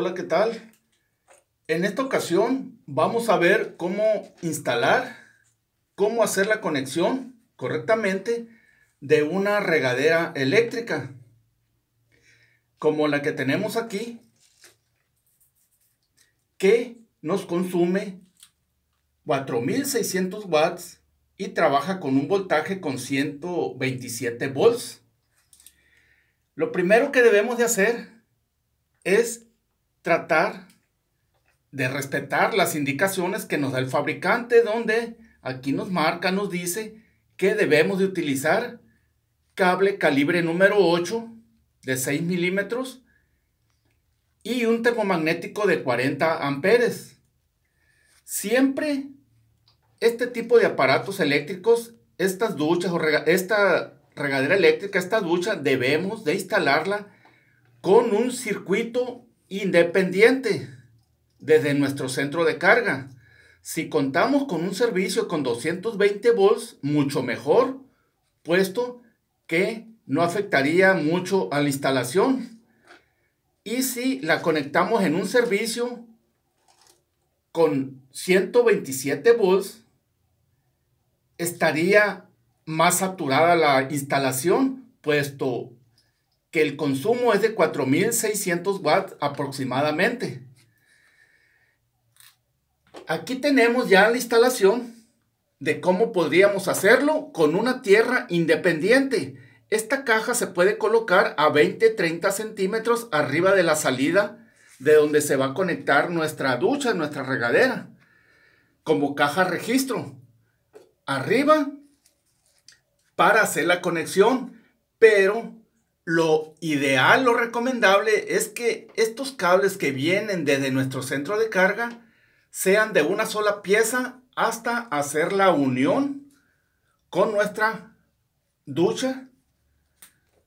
Hola, ¿qué tal? En esta ocasión vamos a ver cómo instalar, cómo hacer la conexión correctamente de una regadera eléctrica, como la que tenemos aquí, que nos consume 4600 watts y trabaja con un voltaje con 127 volts. Lo primero que debemos de hacer es tratar de respetar las indicaciones que nos da el fabricante, donde aquí nos marca, nos dice que debemos de utilizar cable calibre número 8 de 6 milímetros y un termomagnético de 40 amperes. Siempre este tipo de aparatos eléctricos, estas duchas o esta regadera eléctrica, esta ducha, debemos de instalarla con un circuito independiente desde nuestro centro de carga. Si contamos con un servicio con 220 volts, mucho mejor, puesto que no afectaría mucho a la instalación. Y si la conectamos en un servicio con 127 volts, estaría más saturada la instalación, puesto que el consumo es de 4.600 watts aproximadamente. Aquí tenemos ya la instalación de cómo podríamos hacerlo con una tierra independiente. Esta caja se puede colocar a 20-30 centímetros arriba de la salida de donde se va a conectar nuestra ducha, nuestra regadera, como caja registro. Arriba para hacer la conexión, pero lo ideal, lo recomendable es que estos cables que vienen desde nuestro centro de carga sean de una sola pieza hasta hacer la unión con nuestra ducha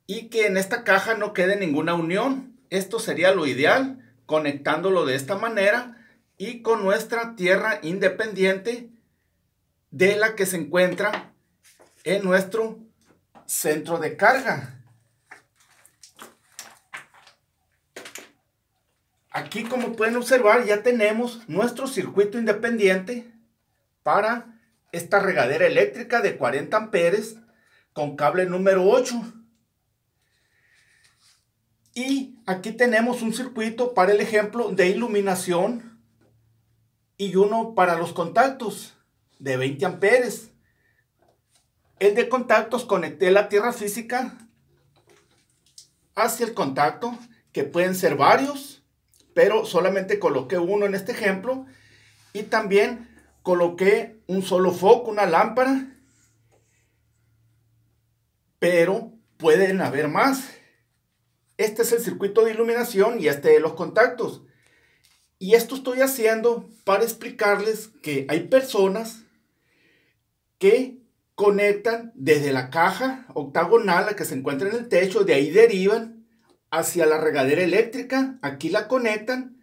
y que en esta caja no quede ninguna unión. Esto sería lo ideal, conectándolo de esta manera y con nuestra tierra independiente de la que se encuentra en nuestro centro de carga. aquí como pueden observar ya tenemos nuestro circuito independiente para esta regadera eléctrica de 40 amperes con cable número 8. Y aquí tenemos un circuito para el ejemplo de iluminación y uno para los contactos de 20 amperes. El de contactos conecté la tierra física hacia el contacto, que pueden ser varios pero solamente coloqué uno en este ejemplo y también coloqué un solo foco, una lámpara, pero pueden haber más. Este es el circuito de iluminación y este de los contactos. Y esto estoy haciendo para explicarles que hay personas que conectan desde la caja octagonal a que se encuentra en el techo, de ahí derivan hacia la regadera eléctrica, aquí la conectan,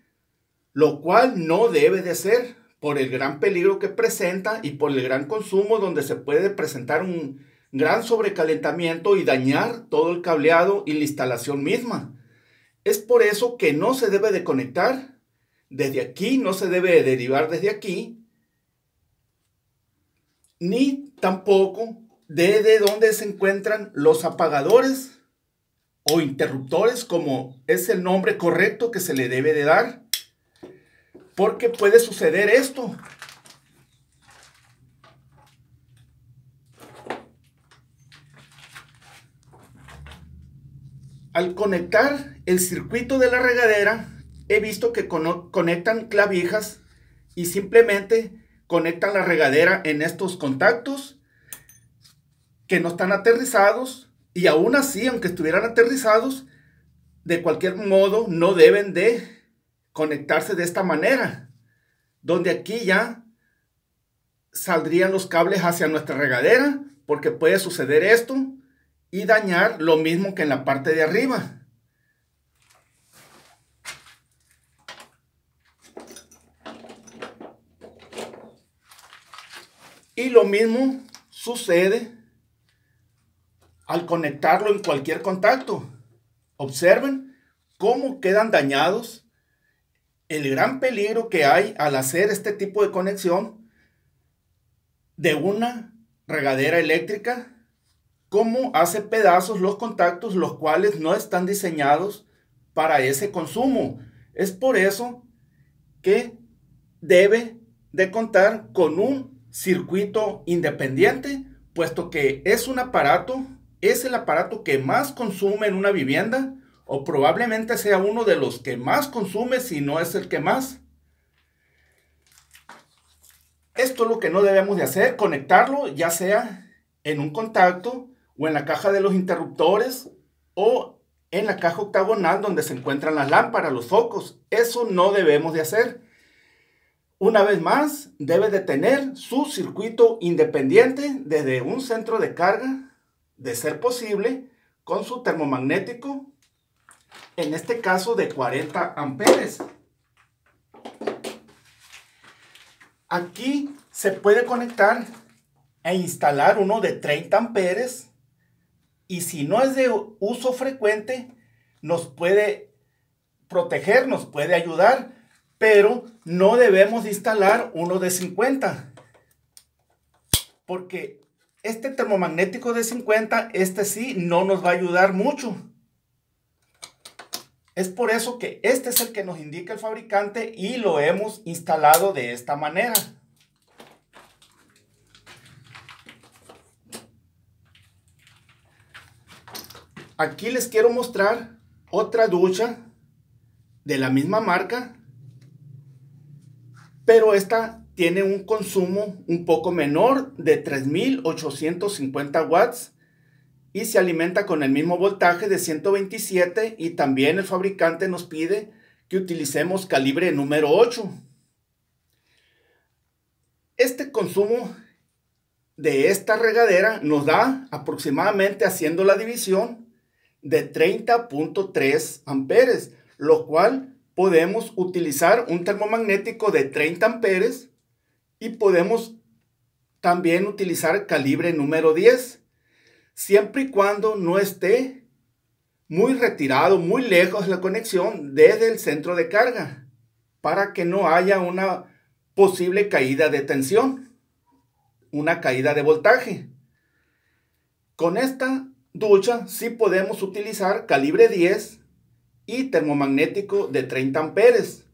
lo cual no debe de ser por el gran peligro que presenta y por el gran consumo donde se puede presentar un gran sobrecalentamiento y dañar todo el cableado y la instalación misma. Es por eso que no se debe de conectar desde aquí, no se debe derivar desde aquí, ni tampoco desde donde se encuentran los apagadores o interruptores como es el nombre correcto que se le debe de dar. Porque puede suceder esto. Al conectar el circuito de la regadera, he visto que conectan clavijas y simplemente conectan la regadera en estos contactos que no están aterrizados y aún así, aunque estuvieran aterrizados, de cualquier modo no deben de conectarse de esta manera, donde aquí ya saldrían los cables hacia nuestra regadera, porque puede suceder esto y dañar lo mismo que en la parte de arriba. Y lo mismo sucede al conectarlo en cualquier contacto. Observen cómo quedan dañados, el gran peligro que hay al hacer este tipo de conexión de una regadera eléctrica, cómo hace pedazos los contactos los cuales no están diseñados para ese consumo. Es por eso que debe de contar con un circuito independiente, puesto que es un aparato es el aparato que más consume en una vivienda o probablemente sea uno de los que más consume si no es el que más. Esto es lo que no debemos de hacer, conectarlo ya sea en un contacto o en la caja de los interruptores o en la caja octagonal donde se encuentran las lámparas, los focos. Eso no debemos de hacer. Una vez más, debe de tener su circuito independiente desde un centro de carga de ser posible, con su termomagnético, en este caso de 40 amperes. Aquí se puede conectar e instalar uno de 30 amperes y si no es de uso frecuente, nos puede proteger, nos puede ayudar, pero no debemos instalar uno de 50 porque este termomagnético de 50, este sí, no nos va a ayudar mucho. Es por eso que este es el que nos indica el fabricante y lo hemos instalado de esta manera. Aquí les quiero mostrar otra ducha de la misma marca, pero esta tiene un consumo un poco menor de 3.850 watts y se alimenta con el mismo voltaje de 127 y también el fabricante nos pide que utilicemos calibre número 8. Este consumo de esta regadera nos da aproximadamente haciendo la división de 30.3 amperes, lo cual podemos utilizar un termomagnético de 30 amperes y podemos también utilizar calibre número 10, siempre y cuando no esté muy retirado, muy lejos la conexión desde el centro de carga, para que no haya una posible caída de tensión, una caída de voltaje. Con esta ducha sí podemos utilizar calibre 10 y termomagnético de 30 amperes.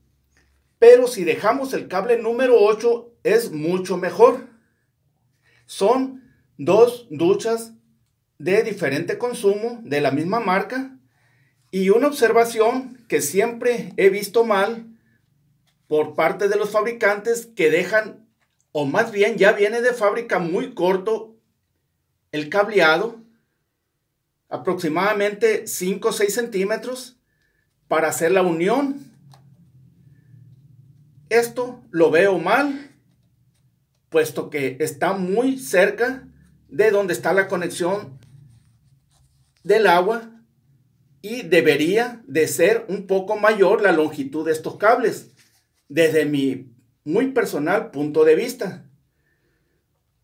Pero si dejamos el cable número 8 es mucho mejor. Son dos duchas de diferente consumo de la misma marca y una observación que siempre he visto mal por parte de los fabricantes que dejan, o más bien ya viene de fábrica muy corto el cableado, aproximadamente 5 o 6 centímetros, para hacer la unión. Esto lo veo mal puesto que está muy cerca de donde está la conexión del agua y debería de ser un poco mayor la longitud de estos cables, desde mi muy personal punto de vista,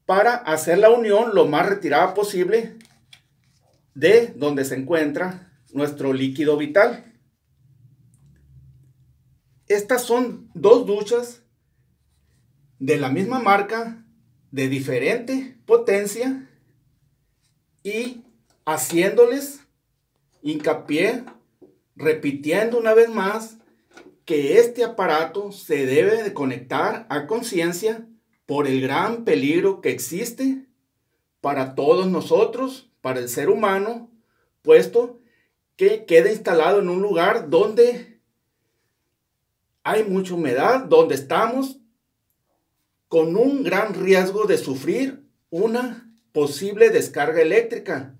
para hacer la unión lo más retirada posible de donde se encuentra nuestro líquido vital. Estas son dos duchas de la misma marca, de diferente potencia y haciéndoles hincapié, repitiendo una vez más, que este aparato se debe de conectar a conciencia por el gran peligro que existe para todos nosotros, para el ser humano, puesto que queda instalado en un lugar donde hay mucha humedad, donde estamos con un gran riesgo de sufrir una posible descarga eléctrica.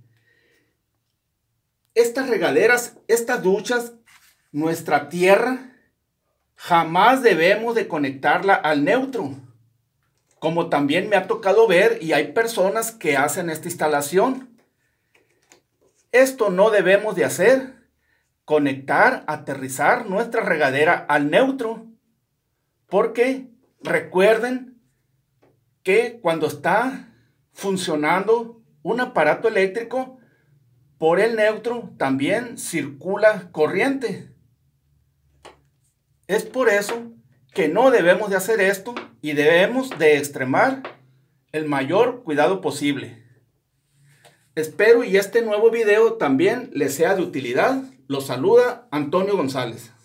Estas regaderas, estas duchas, nuestra tierra, jamás debemos de conectarla al neutro. Como también me ha tocado ver y hay personas que hacen esta instalación. Esto no debemos de hacer. Conectar, aterrizar nuestra regadera al neutro. Porque recuerden que cuando está funcionando un aparato eléctrico, por el neutro también circula corriente. Es por eso que no debemos de hacer esto y debemos de extremar el mayor cuidado posible. Espero y este nuevo video también les sea de utilidad. Los saluda Antonio González.